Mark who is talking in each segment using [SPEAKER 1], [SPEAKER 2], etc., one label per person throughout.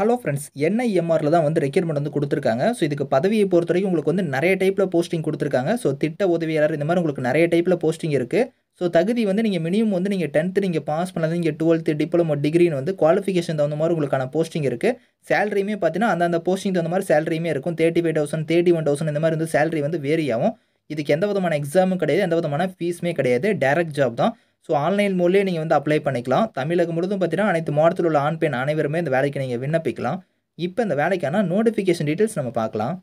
[SPEAKER 1] hello friends என்ஐஎம்ஆரில் தான் வந்து requirement வந்து கொடுத்துருக்காங்க ஸோ இதுக்கு பதவியை பொறுத்த வரைக்கும் உங்களுக்கு வந்து நிறைய டைப்பில் போஸ்டிங் கொடுத்துருக்காங்க ஸோ திட்ட உதவியாளர் இந்த மாதிரி உங்களுக்கு நிறைய டைப்பில் போஸ்டிங் இருக்குது ஸோ தகுதி வந்து நீங்கள் மினிமம் வந்து நீங்கள் டென்த்து நீங்கள் பாஸ் பண்ணது நீங்கள் டுவெல்த்து டிப்ளமோ டிகிரின்னு வந்து குவாலிஃபிகேஷன் தகுந்த மாதிரி உங்களுக்கான போஸ்டிங் இருக்குது சேலரியுமே பார்த்தீங்கன்னா அந்தந்த போஸ்டிங் தகுந்த மாதிரி சேலரியுமே இருக்கும் thirty five thousand thirty one thousand இந்த மாதிரி வந்து சேலரி வந்து வேரி ஆகும் இதுக்கு எந்த விதமான எக்ஸாமும் கிடையாது எந்த விதமான ஃபீஸுமே கிடையாது டேரக்ட் ஜாப் தான் ஸோ ஆன்லைன் மூலியம் நீங்கள் வந்து அப்ளை பண்ணிக்கலாம் தமிழகம் முழுதும் பார்த்தீங்கன்னா அனைத்து மாவட்டத்தில் உள்ள ஆண் பெண் அனைவருமே இந்த வேலைக்கு நீங்கள் விண்ணப்பிக்கலாம் இப்போ இந்த வேலைக்கான நோட்டிஃபிகேஷன் டீட்டெயில்ஸ் நம்ம பார்க்கலாம்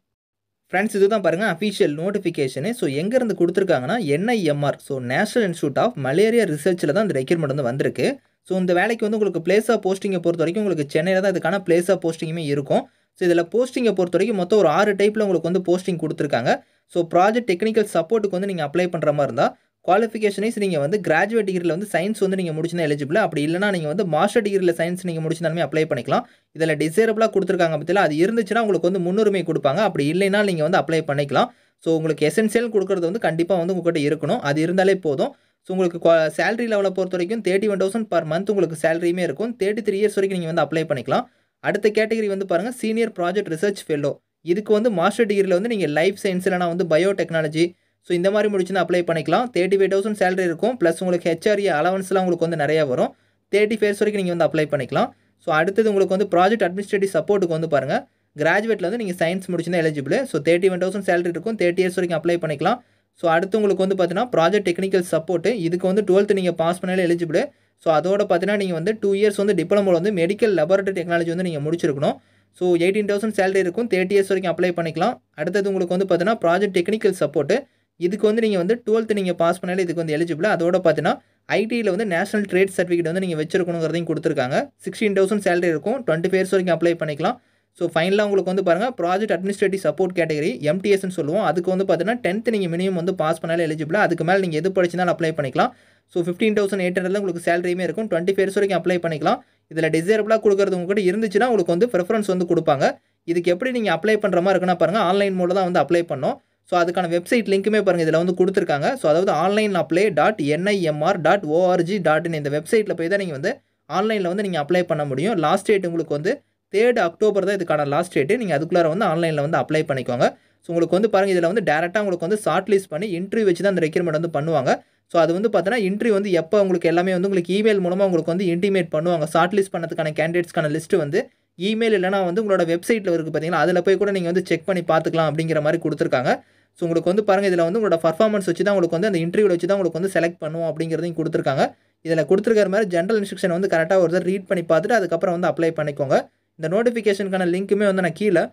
[SPEAKER 1] ஃப்ரெண்ட்ஸ் இது தான் பாருங்கள் அஃபிஷியல் நோட்டிஃபிகேஷனு ஸோ எங்கேருந்து கொடுத்துருக்காங்கன்னா NIMR so national institute of malaria ரிசர்ச்சில் தான் இந்த ரெக்யூர்மெண்ட் வந்து வந்திருக்கு ஸோ இந்த வேலைக்கு வந்து உங்களுக்கு பிளேஸ் ஆஃப் போஸ்டிங்கை பொறுத்த வரைக்கும் உங்களுக்கு சென்னையில் தான் இதுக்கான பிளேஸ் ஆஃப் போஸ்டிங்குமே இருக்கும் ஸோ இதில் போஸ்டிங்கை பொறுத்த வரைக்கும் மொத்தம் ஒரு ஆறு டைப்பில் உங்களுக்கு வந்து போஸ்டிங் கொடுத்துருக்காங்க ஸோ ப்ராஜெக்ட் டெக்னிக்கல் சப்போர்ட்டுக்கு வந்து நீங்கள் அப்ளை பண்ணுற மாதிரி இருந்தால் குவாலிஃபிகேஷனைஸ் நீங்கள் வந்து கிராஜுவேட் டிகிரியில் வந்து சயின்ஸ் வந்து நீங்கள் முடிச்சுனா எலிஜிபிள் அப்படி இல்லைனா நீங்கள் வந்து மாஸ்டர் டிகிரியில் சயின்ஸ் நீங்கள் முடிச்சினாலுமே அப்ளை பண்ணிக்கலாம் இதில் டிசைரபிளாக கொடுத்துருக்காங்க பற்றியில் அது இருந்துச்சுன்னா உங்களுக்கு வந்து முன்னுரிமை கொடுப்பாங்க அப்படி இல்லைனா நீங்கள் வந்து அப்ளை பண்ணிக்கலாம் ஸோ உங்களுக்கு எசென்சியல் கொடுக்குறது வந்து கண்டிப்பாக வந்து உங்கள்கிட்ட இருக்கணும் அது இருந்தாலே போதும் ஸோ உங்களுக்கு சேலரி லெவலை பொறுத்த வரைக்கும் thirty one thousand per month உங்களுக்கு சேலரியுமே இருக்கும் தேர்ட்டி த்ரீ இயர்ஸ் வரைக்கும் நீங்கள் வந்து அப்ளை பண்ணிக்கலாம் அடுத்த கேட்டகரி வந்து பாருங்கள் சீனியர் ப்ராஜெக்ட் ரிசர்ச் ஃபெல்லோ இதுக்கு வந்து மாஸ்டர் டிகிரியில் வந்து நீங்கள் லைஃப் சயின்ஸ் இல்லைனா வந்து பயோ டெக்னாலஜி ஸோ இந்த மாதிரி முடிச்சுன்னா அப்ளை பண்ணிக்கலாம் தேர்ட்டி ஃபைவ் தௌசண்ட் சேலரி இருக்கும் ப்ளஸ் உங்களுக்கு ஹெச்ஆர்ஏ அலவன்ஸ்லாம் e உங்களுக்கு வந்து நிறையா வரும் தேர்ட்டி ஃபேர்ஸ் வரைக்கும் நீங்கள் வந்து அப்ளை பண்ணிக்கலாம் ஸோ அடுத்தது உங்களுக்கு வந்து ப்ராஜெக்ட் அட்மினிஸ்ட்ரேட்டிவ் சப்போர்ட்டுக்கு வந்து பாருங்கள் கிராஜுவேட்டில் வந்து நீங்கள் சயின்ஸ் முடிச்சுனா eligible so thirty one thousand salary இருக்கும் தேர்ட்டி இயர்ஸ் வரைக்கும் அப்ளை பண்ணிக்கலாம் ஸோ அடுத்து உங்களுக்கு வந்து பார்த்தீங்கன்னா ப்ராஜெக்ட் டெக்னிக்கல் சப்போர்ட்டு இதுக்கு வந்து டுவெல்த்து நீங்கள் பாஸ் பண்ணாலே எலிஜிபிள் ஸோ அதோட பார்த்தீங்கன்னா நீங்கள் வந்து டூ இயர்ஸ் வந்து டிப்ளமோவில் வந்து மெடிக்கல் லெபார்ட்டரி டெக்னாலஜி வந்து நீங்கள் முடிச்சிருக்கணும் ஸோ எயிட்டீன் தௌசண்ட் சேலரி இருக்கும் தேர்ட்டி இயர்ஸ் வரைக்கும் அப்ளை பண்ணிக்கலாம் அடுத்தது உங்களுக்கு வந்து பார்த்தீங்கன்னா ப்ராஜெக்ட் டெக்னிக்கல் சப்போர்ட்டு இதுக்கு வந்து நீங்கள் வந்து டுவெல்த்து நீங்கள் பாஸ் பண்ணாலே இதுக்கு வந்து எலிஜிபிள் அதோட பார்த்தீங்கன்னா ஐடியில் வந்து நேஷனல் ட்ரேட் சர்டிஃபிகேட் வந்து நீங்கள் வச்சிருக்கணுங்கிறதையும் கொடுத்துருக்காங்க சிக்ஸ்டீன் தௌசண்ட் சேலரி இருக்கும் டுவெண்ட்டி பேர்ஸ் வரைக்கும் அப்ளை பண்ணிக்கலாம் ஸோ ஃபைனலாக உங்களுக்கு வந்து பாருங்கள் ப்ராஜெக்ட் அட்மினிஸ்ட்ரேட்டிவ் சப்போர்ட் கேட்டகரி எம்டிஎஸ்ன்னு சொல்லுவோம் அதுக்கு வந்து பார்த்தீங்கன்னா டென்த்து நீங்கள் மினிமம் வந்து பாஸ் பண்ணாலே எலிஜிபிள் அதுக்கு மேலே நீங்கள் எது படிச்சாலும் அப்ளை பண்ணிக்கலாம் so fifteen thousand eight hundred உங்களுக்கு சேலரியுமே இருக்கும் டுவெண்ட்டி பேர்ஸ் வரைக்கும் அப்ளை பண்ணிக்கலாம் இதில் டிசைரபிளாக கொடுக்குறது உங்கள்கிட்ட இருந்துச்சுன்னா உங்களுக்கு வந்து ப்ரிஃபரன்ஸ் வந்து கொடுப்பாங்க இதுக்கு எப்படி நீங்கள் அப்ளை பண்ணுற மாதிரி இருக்குன்னா பாருங்கள் ஆன்லைன் மூலம் தான் வந்து அப்ளை பண்ணோம் ஸோ அதுக்கான வெப்சைட் லிங்க்குமே பாருங்கள் இதில் வந்து கொடுத்துருக்காங்க ஸோ அதாவது online apply dot NIMR dot ORG டாட்னு இந்த வெப்சைட்டில் போய் தான் நீங்கள் வந்து ஆன்லைனில் வந்து நீங்கள் அப்ளை பண்ண முடியும் லாஸ்ட் டேட் உங்களுக்கு வந்து தேர்ட் அக்டோபர் தான் இதுக்கான லாஸ்ட் டேட்டு நீங்கள் அதுக்குள்ளார வந்து ஆன்லைனில் வந்து அப்ளை பண்ணிக்கோங்க ஸோ உங்களுக்கு வந்து பாருங்கள் இதில் வந்து டேரெக்டாக உங்களுக்கு வந்து ஷார்ட் லிஸ்ட் பண்ணி இன்டர்வியூ வச்சு தான் அந்த ரெக்யூர்மெண்ட் வந்து பண்ணுவாங்க ஸோ அது வந்து பார்த்தீங்கன்னா இன்ட்ரி வந்து எப்போ உங்களுக்கு எல்லாமே வந்து உங்களுக்கு இமெயில் மூலமாக உங்களுக்கு வந்து இன்டிமேட் பண்ணுவாங்க ஷார்ட் லிஸ்ட் பண்ணதுக்கான கேண்டிடேட்ஸ்க்கான லிஸ்ட்டு வந்து இமெயில் இல்லைனா வந்து உங்களோட வெப்சைட்டில் இருக்குது பார்த்தீங்கன்னா அதில் போய் கூட நீங்கள் வந்து செக் பண்ணி பார்த்துக்கலாம் அப்படிங்கிற மாதிரி கொடுத்துருக்காங்க ஸோ உங்களுக்கு வந்து பாருங்கள் இதில் வந்து உங்களோட பர்ஃபார்மன்ஸ் வச்சு தான் உங்களுக்கு வந்து அந்த இன்டர்வியூ வச்சு தான் உங்களுக்கு வந்து செலக்ட் பண்ணுவோம் அப்படிங்கிறதையும் கொடுத்துருக்காங்க இதில் கொடுத்துருக்கிற மாதிரி ஜென்ரல் இன்ஸ்ட்ரக்ஷன் வந்து கரெக்டாக ஒரு ரீட் பண்ணி பார்த்துட்டு அதுக்கப்புறம் வந்து அப்ளை பண்ணிக்கோங்க இந்த நோட்டிஃபிகேஷனுக்கான லிங்க்குமே வந்து நான் கீழே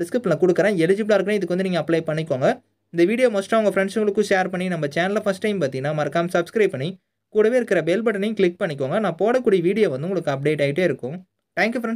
[SPEAKER 1] டிஸ்கிரிப்ஷனில் கொடுக்குறேன் எலிஜிபிளாக இருக்கணும் இதுக்கு வந்து நீங்கள் அப்ளை பண்ணிக்கோங்க இந்த வீடியோ மோஸ்ட்டாக உங்கள் ஃப்ரெண்ட்ஸுங்களுக்கும் ஷேர் பண்ணி நம்ம சேனலில் ஃபஸ்ட் டைம் பார்த்தீங்கன்னா மறக்காம சப்ஸ்கிரைப் பண்ணி கூடவே இருக்கிற பெல் பட்டனையும் கிளிக் பண்ணிக்கோங்க நான் போடக்கூடிய வீடியோ வந்து உங்களுக்கு அப்டேட் ஆகிட்டே இருக்கும் தேங்க்யூ ஃப்ரெண்ட்ஸ்